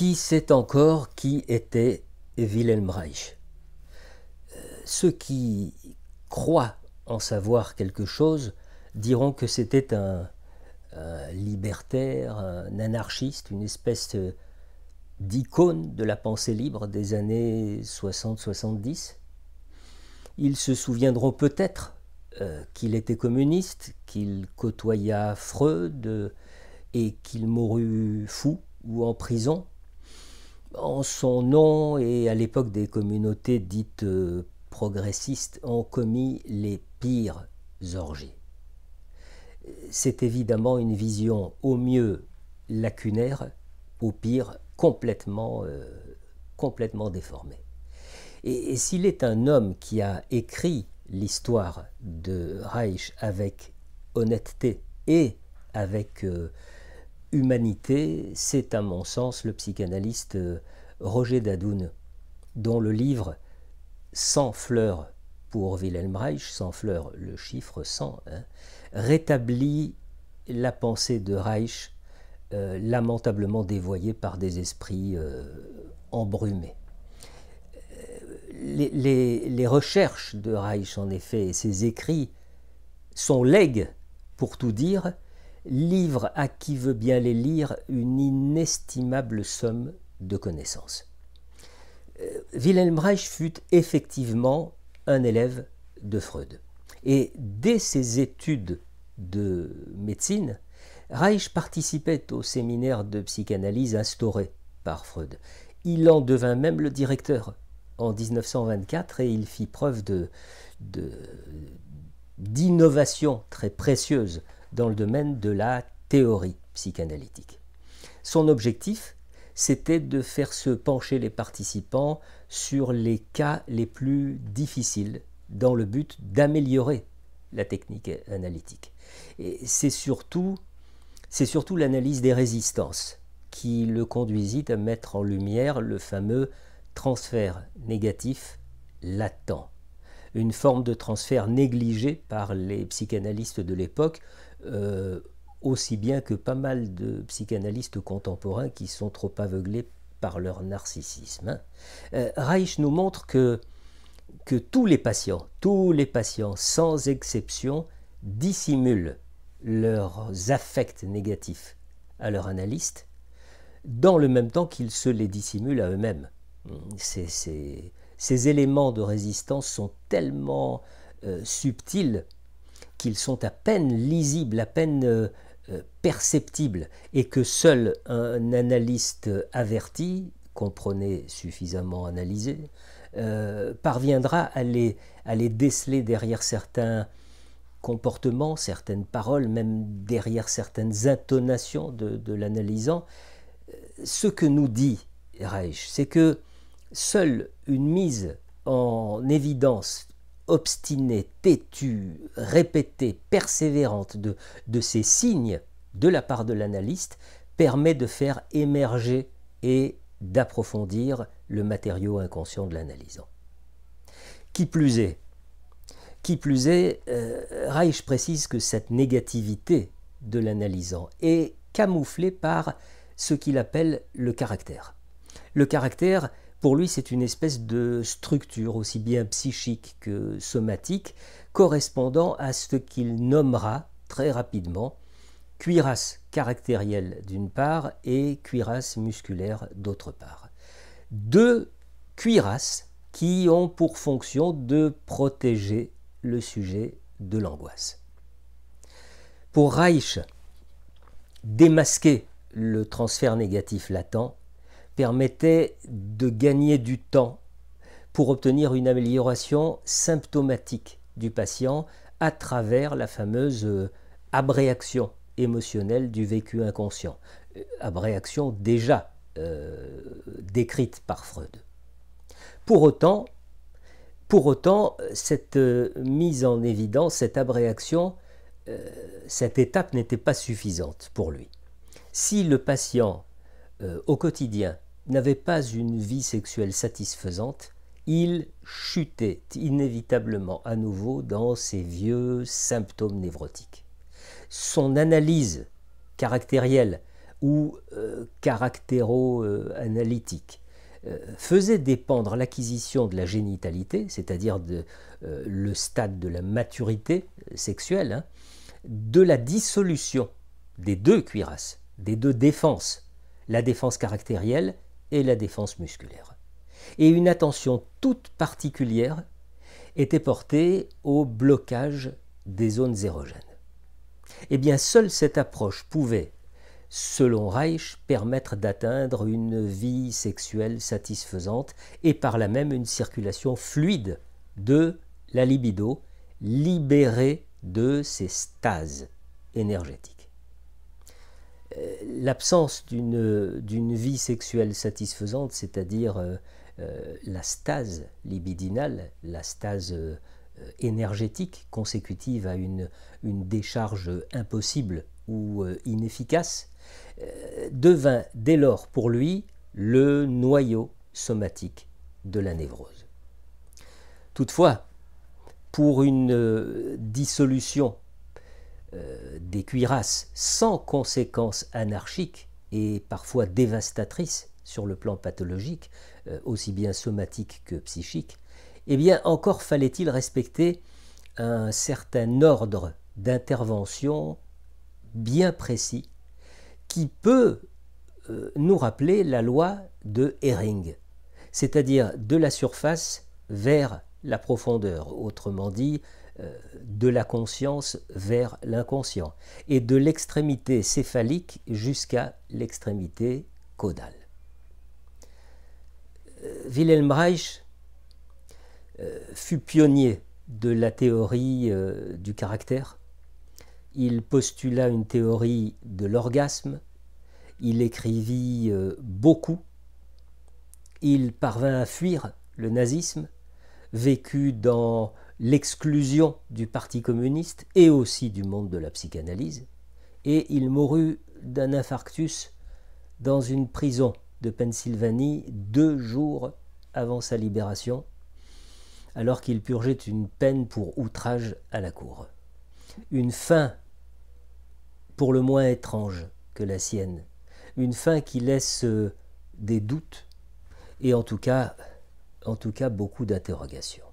qui sait encore qui était Wilhelm Reich euh, Ceux qui croient en savoir quelque chose diront que c'était un, libertaire, un anarchiste, une espèce d'icône de la pensée libre des années 60-70. Ils se souviendront peut-être euh, qu'il était communiste, qu'il côtoya Freud euh, et qu'il mourut fou ou en prison en son nom et à l'époque des communautés dites euh, progressistes ont commis les pires orgies. C'est évidemment une vision au mieux lacunaire, au pire complètement, euh, complètement déformée. Et, s'il est un homme qui a écrit l'histoire de Reich avec honnêteté et avec euh, humanité, c'est à mon sens le psychanalyste euh, Roger Dadoun, dont le livre Sans fleurs pour Wilhelm Reich, sans fleurs, le chiffre 100, hein, rétablit la pensée de Reich euh, lamentablement dévoyée par des esprits euh, embrumés. Les, les, recherches de Reich, en effet, et ses écrits, sont legs, pour tout dire, livre à qui veut bien les lire une inestimable somme de connaissances. Euh, Wilhelm Reich fut effectivement un élève de Freud. Et dès ses études de médecine, Reich participait au séminaire de psychanalyse instauré par Freud. Il en devint même le directeur en 1924 et il fit preuve de, d'innovation très précieuse dans le domaine de la théorie psychanalytique. Son objectif, c'était de faire se pencher les participants sur les cas les plus difficiles dans le but d'améliorer la technique analytique. Et c'est surtout, c'est surtout l'analyse des résistances qui le conduisit à mettre en lumière le fameux transfert négatif latent, une forme de transfert négligée par les psychanalystes de l'époque, euh, aussi bien que pas mal de psychanalystes contemporains qui sont trop aveuglés par leur narcissisme. Hein. Euh, Reich nous montre que, tous les patients, tous les patients sans exception, dissimulent leurs affects négatifs à leur analyste, dans le même temps qu'ils se les dissimulent à eux-mêmes. Ces, éléments de résistance sont tellement euh, subtils qu'ils sont à peine lisibles, à peine euh, euh, perceptibles, et que seul un analyste averti, comprenez suffisamment analysé, euh, parviendra à les, à les déceler derrière certains comportements, certaines paroles, même derrière certaines intonations de, de l'analysant. Ce que nous dit Reich, c'est que seule une mise en évidence obstinée, têtue, répétée, persévérante de, ces signes de la part de l'analyste permet de faire émerger et d'approfondir le matériau inconscient de l'analysant. Qui plus est, qui plus est, euh, Reich précise que cette négativité de l'analysant est camouflée par ce qu'il appelle le caractère. Le caractère pour lui, c'est une espèce de structure aussi bien psychique que somatique, correspondant à ce qu'il nommera très rapidement cuirasse caractérielle d'une part et cuirasse musculaire d'autre part. Deux cuirasses qui ont pour fonction de protéger le sujet de l'angoisse. Pour Reich, démasquer le transfert négatif latent, permettait de gagner du temps pour obtenir une amélioration symptomatique du patient à travers la fameuse euh, abréaction émotionnelle du vécu inconscient. Euh, abréaction déjà euh, décrite par Freud. Pour autant, pour autant cette mise en évidence, cette abréaction, cette étape n'était pas suffisante pour lui. Si le patient, au quotidien, n'avait pas une vie sexuelle satisfaisante, il chutait inévitablement à nouveau dans ses vieux symptômes névrotiques. Son analyse caractérielle ou euh, caractéro-analytique euh, faisait dépendre l'acquisition de la génitalité, c'est-à-dire de euh, le stade de la maturité sexuelle, hein, de la dissolution des deux cuirasses, des deux défenses, la défense caractérielle et la défense musculaire. Et une attention toute particulière était portée au blocage des zones érogènes. Et eh bien, seule cette approche pouvait, selon Reich, permettre d'atteindre une vie sexuelle satisfaisante et par là même une circulation fluide de la libido, libérée de ses stases énergétiques. Euh, l'absence d'une vie sexuelle satisfaisante, c'est-à-dire euh, euh, la stase libidinale, la stase énergétique consécutive à une, une décharge impossible ou inefficace, devint dès lors pour lui le noyau somatique de la névrose. Toutefois, pour une dissolution euh, des cuirasses sans conséquences anarchiques et parfois dévastatrices sur le plan pathologique, euh, aussi bien somatique que psychique, eh bien encore fallait-il respecter un certain ordre d'intervention bien précis qui peut euh, nous rappeler la loi de Hering, c'est-à-dire de la surface vers la profondeur, autrement dit, euh, de la conscience vers l'inconscient, et de l'extrémité céphalique jusqu'à l'extrémité caudale. Euh, Wilhelm Reich euh, fut pionnier de la théorie du caractère. Il postula une théorie de l'orgasme. Il écrivit beaucoup. Il parvint à fuir le nazisme vécu dans l'exclusion du Parti communiste et aussi du monde de la psychanalyse, et il mourut d'un infarctus dans une prison de Pennsylvanie deux jours avant sa libération, alors qu'il purgeait une peine pour outrage à la cour. Une fin pour le moins étrange que la sienne, une fin qui laisse des doutes, et en tout cas en tout cas beaucoup d'interrogations.